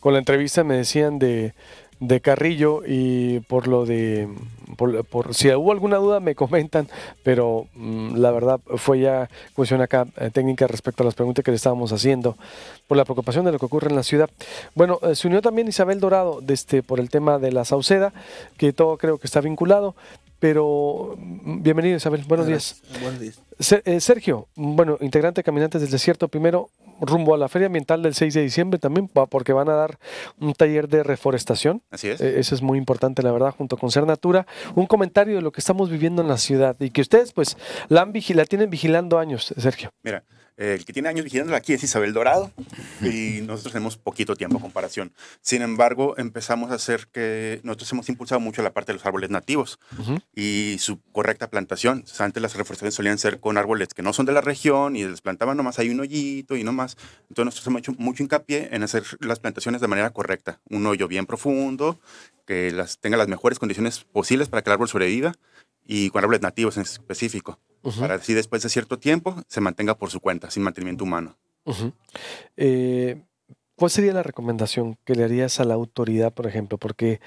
con la entrevista me decían de, de Carrillo y por lo de, por, si hubo alguna duda me comentan, pero mm, la verdad fue ya cuestión acá eh, técnica respecto a las preguntas que le estábamos haciendo por la preocupación de lo que ocurre en la ciudad. Bueno, eh, se unió también Isabel Dorado desde, este, por el tema de la Sauceda, que todo creo que está vinculado, pero mm, bienvenido, Isabel. Buenos días. Eh, buenos días. Eh, Sergio, bueno, integrante de Caminantes del Desierto, primero rumbo a la Feria Ambiental del 6 de diciembre también, porque van a dar un taller de reforestación. Así es. Eh, eso es muy importante, la verdad, junto con Ser Natura. Un comentario de lo que estamos viviendo en la ciudad y que ustedes, pues, la, han la tienen vigilando años, Sergio. Mira, eh, el que tiene años vigilándola aquí es Isabel Dorado y nosotros tenemos poquito tiempo en comparación. Sin embargo, empezamos a hacer que nosotros hemos impulsado mucho la parte de los árboles nativos y su correcta plantación. antes las reforestaciones solían ser con árboles que no son de la región y les plantaban nomás hay un hoyito y nomás. Entonces nosotros hemos hecho mucho hincapié en hacer las plantaciones de manera correcta. Un hoyo bien profundo, que las, tenga las mejores condiciones posibles para que el árbol sobreviva y con árboles nativos en específico, para así después de cierto tiempo se mantenga por su cuenta, sin mantenimiento humano. Eh, ¿Cuál sería la recomendación que le harías a la autoridad, por ejemplo? Porque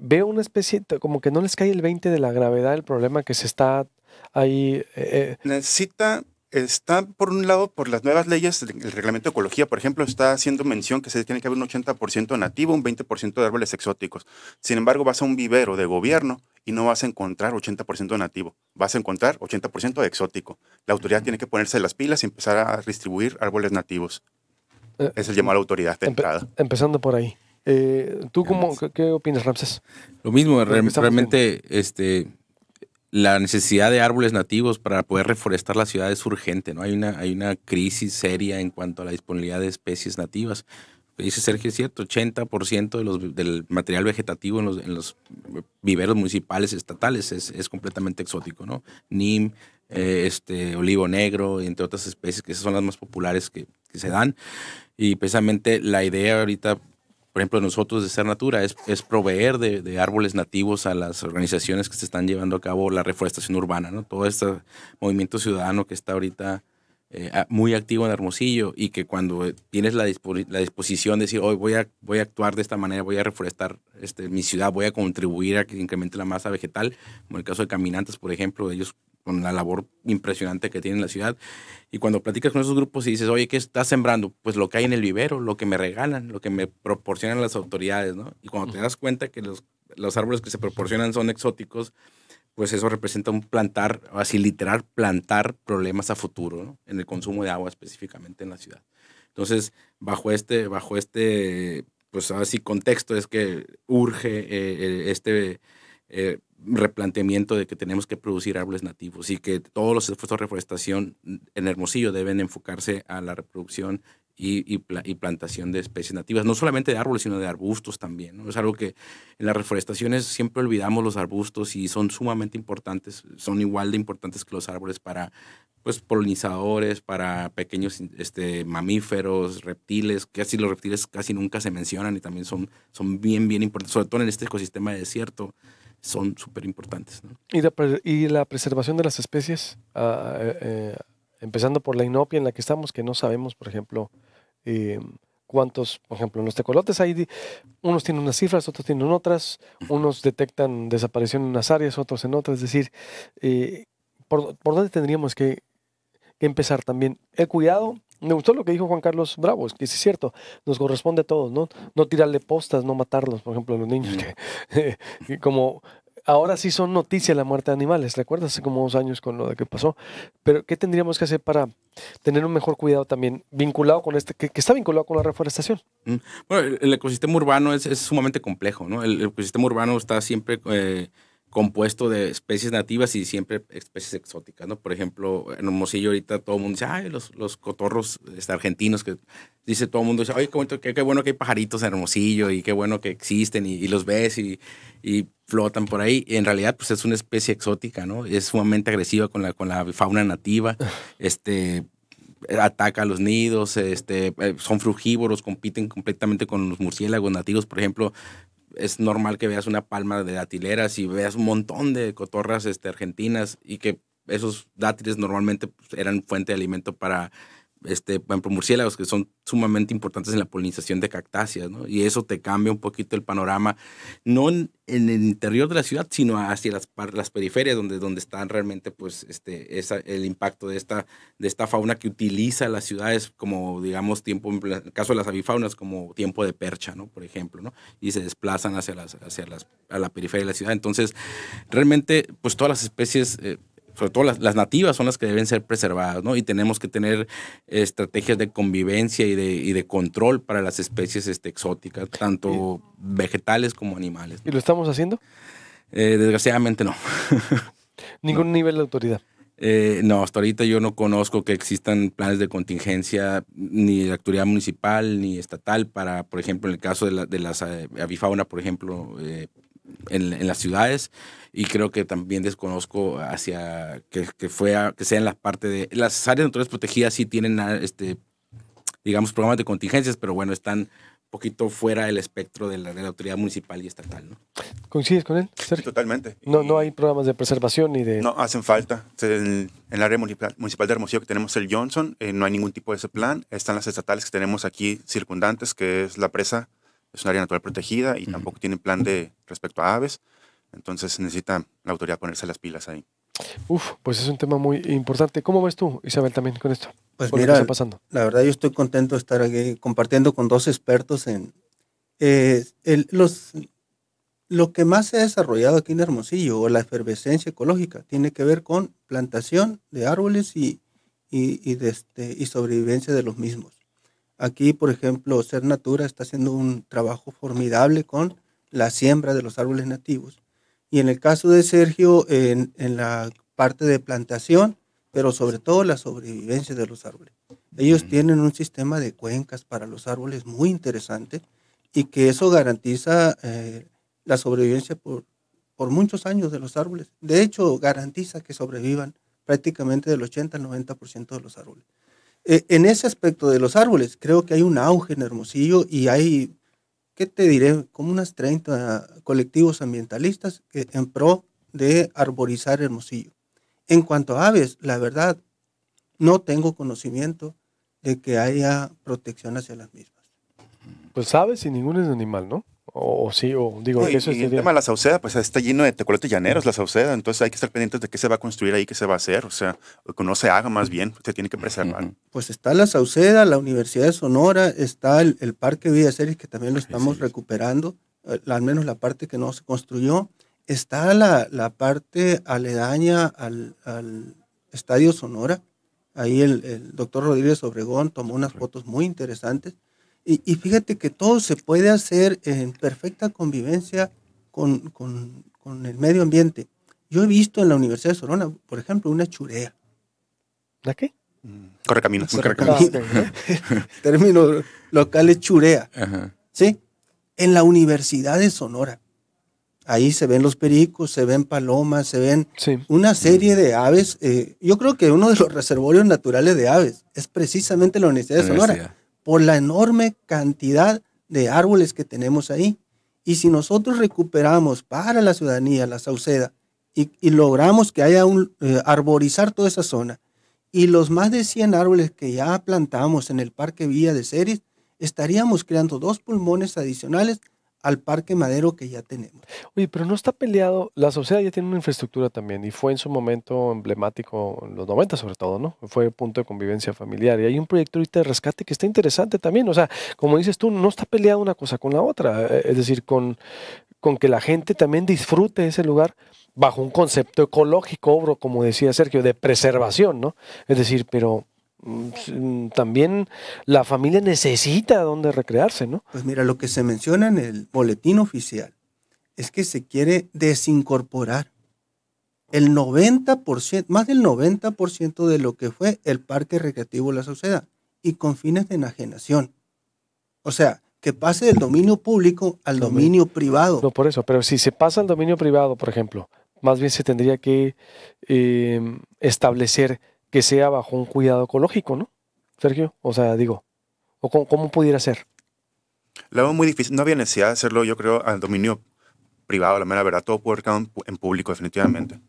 veo una especie, como que no les cae el 20 de la gravedad del problema que se está ahí. Eh, eh. Necesita Está, por un lado, por las nuevas leyes, el reglamento de ecología, por ejemplo, está haciendo mención que se tiene que haber un 80% nativo, un 20% de árboles exóticos. Sin embargo, vas a un vivero de gobierno y no vas a encontrar 80% nativo, vas a encontrar 80% exótico. La autoridad tiene que ponerse las pilas y empezar a distribuir árboles nativos. Eh, es el llamado a la autoridad Empezando por ahí. Eh, ¿Tú cómo, qué, opinas, Ramses? Lo mismo, realmente, la necesidad de árboles nativos para poder reforestar la ciudad es urgente, ¿no? Hay una, hay una crisis seria en cuanto a la disponibilidad de especies nativas. dice Sergio, es cierto, 80% los, del material vegetativo en los, viveros municipales estatales es, completamente exótico, ¿no? Nim, eh, este, olivo negro, entre otras especies, que esas son las más populares que, que se dan. Y precisamente la idea ahorita por ejemplo, nosotros de Ser Natura es, proveer de, árboles nativos a las organizaciones que se están llevando a cabo la reforestación urbana, ¿no? Todo este movimiento ciudadano que está ahorita eh, muy activo en Hermosillo y que cuando eh, tienes la, disposición de decir, hoy voy, a, voy a actuar de esta manera, voy a reforestar este, mi ciudad, voy a contribuir a que incremente la masa vegetal, como en el caso de Caminantes, por ejemplo, ellos con la labor impresionante que tiene la ciudad. Y cuando platicas con esos grupos y dices, oye, ¿qué estás sembrando? Pues lo que hay en el vivero, lo que me regalan, lo que me proporcionan las autoridades, ¿no? Y cuando te das cuenta que los, árboles que se proporcionan son exóticos, pues eso representa un plantar, así literal, plantar problemas a futuro, ¿no? En el consumo de agua específicamente en la ciudad. Entonces, bajo este, bajo este, pues así contexto es que urge eh, eh, este... Eh, replanteamiento de que tenemos que producir árboles nativos y que todos los esfuerzos de reforestación en Hermosillo deben enfocarse a la reproducción y, plantación de especies nativas, no solamente de árboles, sino de arbustos también. Es algo que en las reforestaciones siempre olvidamos los arbustos y son sumamente importantes, son igual de importantes que los árboles para pues, polinizadores, para pequeños este, mamíferos, reptiles, casi los reptiles casi nunca se mencionan y también son, son bien, bien importantes, sobre todo en este ecosistema de desierto son súper importantes. ¿Y, la preservación de las especies, ah, eh, eh, empezando por la inopia en la que estamos, que no sabemos, por ejemplo, eh, cuántos, por ejemplo, en los tecolotes hay, unos tienen unas cifras, otros tienen otras, unos detectan desaparición en unas áreas, otros en otras, es decir, ¿por, ¿por, dónde tendríamos que empezar también? El cuidado me gustó lo que dijo Juan Carlos Bravo, es que es cierto, nos corresponde a todos, ¿no? No tirarle postas, no matarlos, por ejemplo, a los niños, que, como ahora sí son noticia la muerte de animales, ¿recuerdas? Hace como dos años con lo de que pasó. Pero, ¿qué tendríamos que hacer para tener un mejor cuidado también vinculado con este, que, está vinculado con la reforestación? Bueno, el ecosistema urbano es, sumamente complejo, ¿no? El, ecosistema urbano está siempre... Eh, compuesto de especies nativas y siempre especies exóticas, ¿no? Por ejemplo, en Hermosillo ahorita todo el mundo dice, ay, los, cotorros este, argentinos, que dice todo el mundo, dice, qué, bueno que hay pajaritos en Hermosillo y qué bueno que existen y, los ves y, flotan por ahí. en realidad, pues es una especie exótica, ¿no? Es sumamente agresiva con la, con la fauna nativa, este, ataca a los nidos, este, eh, son frugívoros, compiten completamente con los murciélagos nativos, por ejemplo, es normal que veas una palma de datileras y veas un montón de cotorras este, argentinas y que esos dátiles normalmente pues, eran fuente de alimento para este, por ejemplo, murciélagos, que son sumamente importantes en la polinización de cactáceas, ¿no? Y eso te cambia un poquito el panorama, no en, el interior de la ciudad, sino hacia las, las periferias, donde, donde están realmente, pues, este, esa, el impacto de esta, de esta fauna que utiliza las ciudades como, digamos, tiempo, en el caso de las avifaunas, como tiempo de percha, ¿no? Por ejemplo, ¿no? Y se desplazan hacia, las, hacia a la periferia de la ciudad. Entonces, realmente, pues, todas las especies... Eh, sobre todo las, nativas, son las que deben ser preservadas, ¿no? Y tenemos que tener estrategias de convivencia y de, control para las especies este, exóticas, tanto vegetales como animales. ¿Y lo estamos haciendo? Eh, desgraciadamente no. Ningún nivel de autoridad. Eh, no, hasta ahorita yo no conozco que existan planes de contingencia ni de la autoridad municipal ni estatal para, por ejemplo, en el caso de, la, las eh, avifauna, por ejemplo, en, las ciudades y creo que también desconozco hacia que, fue que sea en la parte de las áreas naturales protegidas sí tienen ah, este digamos programas de contingencias pero bueno están un poquito fuera del espectro de la, autoridad municipal y estatal ¿no? coincides con él totalmente no no hay programas de preservación ni de no hacen falta en, el área municipal, de Hermosillo que tenemos el Johnson eh, no hay ningún tipo de ese plan están las estatales que tenemos aquí circundantes que es la presa es un área natural protegida y tampoco tiene plan de respecto a aves. Entonces necesita la autoridad ponerse las pilas ahí. Uf, pues es un tema muy importante. ¿Cómo ves tú, Isabel, también con esto? Pues mira, pasando? la verdad yo estoy contento de estar aquí compartiendo con dos expertos en eh, los, lo que más se ha desarrollado aquí en Hermosillo o la efervescencia ecológica tiene que ver con plantación de árboles y, y, y este, sobrevivencia de los mismos. Aquí, por ejemplo, Ser Natura está haciendo un trabajo formidable con la siembra de los árboles nativos. Y en el caso de Sergio, en, la parte de plantación, pero sobre todo la sobrevivencia de los árboles. Ellos tienen un sistema de cuencas para los árboles muy interesante y que eso garantiza eh, la sobrevivencia por, por muchos años de los árboles. De hecho, garantiza que sobrevivan prácticamente del 80 al 90% de los árboles. Eh, en ese aspecto de los árboles, creo que hay un auge en Hermosillo y hay, ¿qué te diré? Como unas 30 colectivos ambientalistas en pro de arborizar Hermosillo. En cuanto a aves, la verdad, no tengo conocimiento de que haya protección hacia las mismas. Pues aves y ningún es animal, ¿no? O, sí, o digo, que eso y, el tema de la Sauceda, pues está lleno de tecolotes llaneros, la Sauceda, entonces hay que estar pendientes de qué se va a construir ahí, qué se va a hacer, o sea, que no se haga más bien, se tiene que preservar. Pues está la Sauceda, la Universidad de Sonora, está el, Parque Vida Series, que también lo estamos recuperando, eh, al menos la parte que no se construyó. Está la, la parte aledaña al, al Estadio Sonora, ahí el, el doctor Rodríguez Obregón tomó unas fotos muy interesantes y, fíjate que todo se puede hacer en perfecta convivencia con, el medio ambiente. Yo he visto en la Universidad de Sorona, por ejemplo, una churea. ¿La qué? Mm. Correcaminos. caminos. Término local es churea. ¿Sí? En la Universidad de Sonora. Ahí se ven los pericos, se ven palomas, se ven una serie de aves. Eh, yo creo que uno de los reservorios naturales de aves es precisamente la Universidad de Sonora por la enorme cantidad de árboles que tenemos ahí. Y si nosotros recuperamos para la ciudadanía la sauceda y, logramos que haya un eh, arborizar toda esa zona y los más de 100 árboles que ya plantamos en el Parque Villa de Ceres, estaríamos creando dos pulmones adicionales al parque madero que ya tenemos. Oye, pero no está peleado, la sociedad ya tiene una infraestructura también y fue en su momento emblemático, en los 90 sobre todo, ¿no? Fue punto de convivencia familiar y hay un proyecto ahorita de rescate que está interesante también, o sea, como dices tú, no está peleado una cosa con la otra, eh, eh, es decir, con, con que la gente también disfrute ese lugar bajo un concepto ecológico, como decía Sergio, de preservación, ¿no? Es decir, pero también la familia necesita donde recrearse, ¿no? Pues mira, lo que se menciona en el boletín oficial es que se quiere desincorporar el 90%, más del 90% de lo que fue el Parque Recreativo La Sociedad y con fines de enajenación. O sea, que pase del dominio público al dominio privado. No, por eso, pero si se pasa al dominio privado, por ejemplo, más bien se tendría que eh, establecer que sea bajo un cuidado ecológico, ¿no? Sergio, o sea, digo, o cómo, pudiera ser. La veo muy difícil, no había necesidad de hacerlo, yo creo, al dominio privado, la mera verdad, todo puede quedar en público, definitivamente.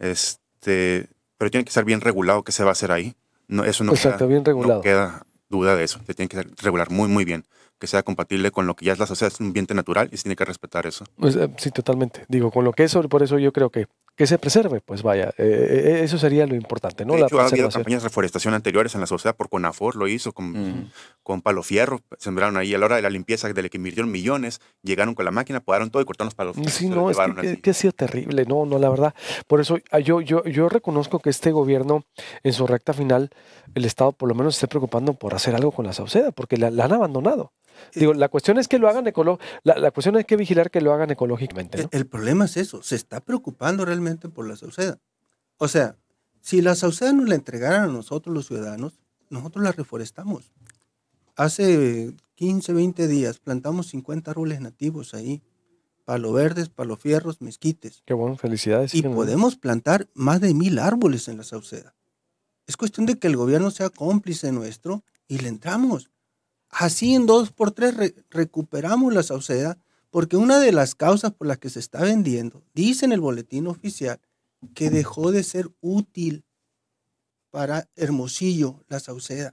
Este, pero tiene que ser bien regulado que se va a hacer ahí. No, eso no, queda, bien regulado. queda duda de eso, se tiene que regular muy, muy bien que sea compatible con lo que ya es la sociedad, es un ambiente natural y se tiene que respetar eso. Pues, eh, sí, totalmente. Digo, con lo que es, por eso yo creo que que se preserve, pues vaya, eh, eh, eso sería lo importante, ¿no? De ha campañas de reforestación anteriores en la sociedad, por Conafor lo hizo, con, con Palo Fierro, sembraron ahí a la hora de la limpieza de la que invirtieron millones, llegaron con la máquina, podaron todo y cortaron los palos. Sí, no, es que, ha sido terrible, no, no, la verdad. Por eso ah, yo, yo, yo reconozco que este gobierno, en su recta final, el Estado por lo menos esté preocupando por hacer algo con la Sauceda, porque la han abandonado. Digo, la cuestión es que lo hagan ecoló la, la, cuestión es que vigilar que lo hagan ecológicamente. El, problema es eso, se está preocupando realmente por la sauceda. O sea, si la sauceda nos la entregaran a nosotros los ciudadanos, nosotros la reforestamos. Hace 15, 20 días plantamos 50 árboles nativos ahí, palo verdes, palo fierros, mezquites. Qué bueno, felicidades. Y podemos plantar más de mil árboles en la sauceda. Es cuestión de que el gobierno sea cómplice nuestro y le entramos así en dos por tres recuperamos la sauceda, porque una de las causas por las que se está vendiendo, dice en el boletín oficial, que dejó de ser útil para Hermosillo la sauceda.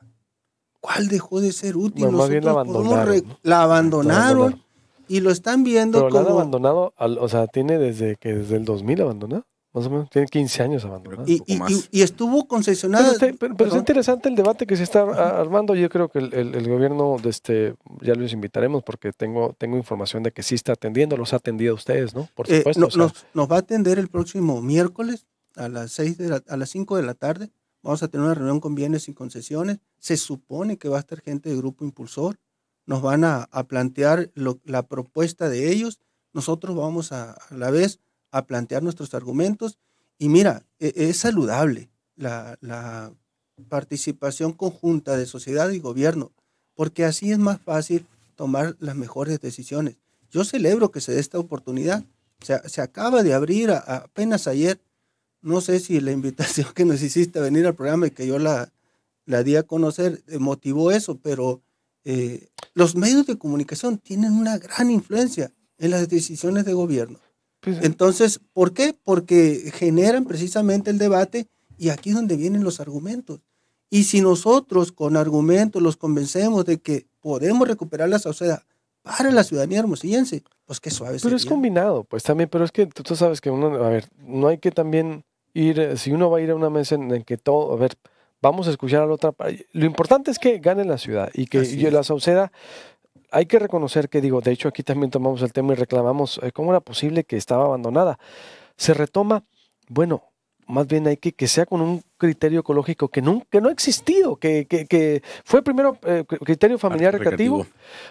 ¿Cuál dejó de ser útil? más bien la abandonaron, la abandonaron. y lo están viendo Pero la han abandonado, o sea, tiene desde que desde el 2000 abandonado. Más o menos, tiene 15 años abandonado Y, estuvo concesionado Pero, este, es interesante el debate que se está armando. Yo creo que el, gobierno, de este, ya los invitaremos porque tengo, tengo información de que sí está atendiendo, los ha atendido a ustedes, ¿no? Por eh, supuesto. nos, va a atender el próximo miércoles a las, 6 a las 5 de la tarde. Vamos a tener una reunión con bienes y concesiones. Se supone que va a estar gente de Grupo Impulsor. Nos van a, plantear la propuesta de ellos. Nosotros vamos a, a la vez a plantear nuestros argumentos. Y mira, e, es saludable la, participación conjunta de sociedad y gobierno, porque así es más fácil tomar las mejores decisiones. Yo celebro que se dé esta oportunidad. Se, acaba de abrir apenas ayer. No sé si la invitación que nos hiciste a venir al programa y que yo la, di a conocer eh, motivó eso, pero eh, los medios de comunicación tienen una gran influencia en las decisiones de gobierno. Pues, eh. Entonces, ¿por qué? Porque generan precisamente el debate y aquí es donde vienen los argumentos. Y si nosotros con argumentos los convencemos de que podemos recuperar la sauceda para la ciudadanía hermosillense, pues qué suave. Pero es combinado, pues también, pero es que tú, sabes que uno, a ver, no hay que también ir, eh, si uno va a ir a una mesa en, la que todo, a ver, vamos a escuchar a la otra. Lo importante es que gane la ciudad y que la Sauceda hay que reconocer que, digo, de hecho aquí también tomamos el tema y reclamamos eh, cómo era posible que estaba abandonada. Se retoma, bueno, más bien hay que que sea con un criterio ecológico que, nunca, que no ha existido, que, que, que fue primero eh, criterio familiar recreativo.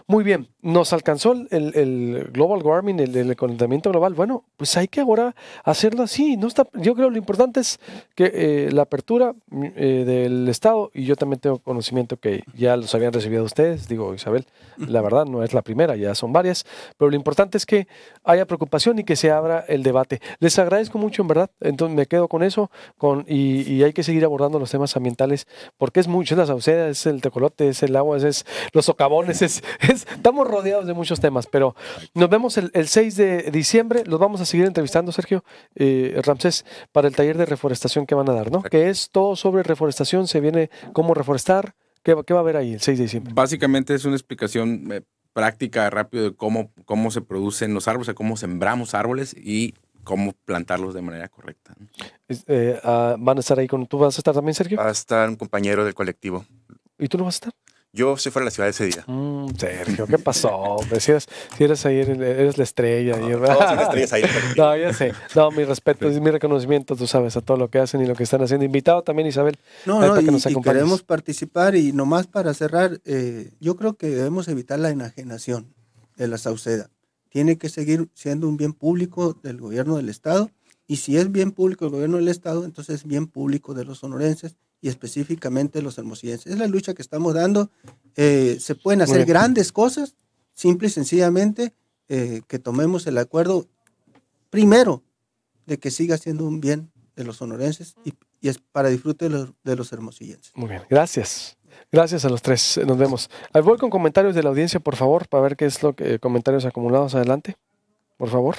Muy bien, nos alcanzó el, global warming, el, conectamiento global. Bueno, pues hay que ahora hacerlo así. No está, yo creo lo importante es que eh, la apertura eh, del Estado, y yo también tengo conocimiento que ya los habían recibido ustedes, digo Isabel, la verdad no es la primera, ya son varias, pero lo importante es que haya preocupación y que se abra el debate. Les agradezco mucho, en verdad, entonces me quedo con eso con, y hay que seguir abordando los temas ambientales porque es mucho, es la sauceda, es el tecolote, es el agua, es, los socavones, es, estamos rodeados de muchos temas, pero nos vemos el, 6 de diciembre, los vamos a seguir entrevistando, Sergio eh, Ramsés, para el taller de reforestación que van a dar, ¿no? Que es todo sobre reforestación, se viene cómo reforestar, ¿qué, va a haber ahí el 6 de diciembre? Básicamente es una explicación... Eh, práctica rápido de cómo, cómo se producen los árboles, o cómo sembramos árboles y cómo plantarlos de manera correcta. Eh, ah, ¿Van a estar ahí con... ¿Tú vas a estar también, Sergio? Va a estar un compañero del colectivo. ¿Y tú no vas a estar? Yo sí fuera a la ciudad ese día. Mm, Sergio, ¿qué pasó? Pues, si, eres, ahí, eres la estrella. No, estrella es ahí. no ya sé. No, mi respeto y mi reconocimiento, tú sabes, a todo lo que hacen y lo que están haciendo. Invitado también, Isabel. No, no, y, queremos participar y nomás para cerrar, eh, yo creo que debemos evitar la enajenación de la sauceda tiene que seguir siendo un bien público del gobierno del Estado. Y si es bien público del gobierno del Estado, entonces es bien público de los sonorenses y específicamente de los hermosillenses. Es la lucha que estamos dando. Eh, se pueden hacer grandes cosas, simple y sencillamente eh, que tomemos el acuerdo primero de que siga siendo un bien de los sonorenses y, es para disfrute de los, de los hermosillenses. Muy bien, gracias. Gracias a los tres. Eh, nos vemos. Voy con comentarios de la audiencia, por favor, para ver qué es lo que. Eh, comentarios acumulados. Adelante. Por favor.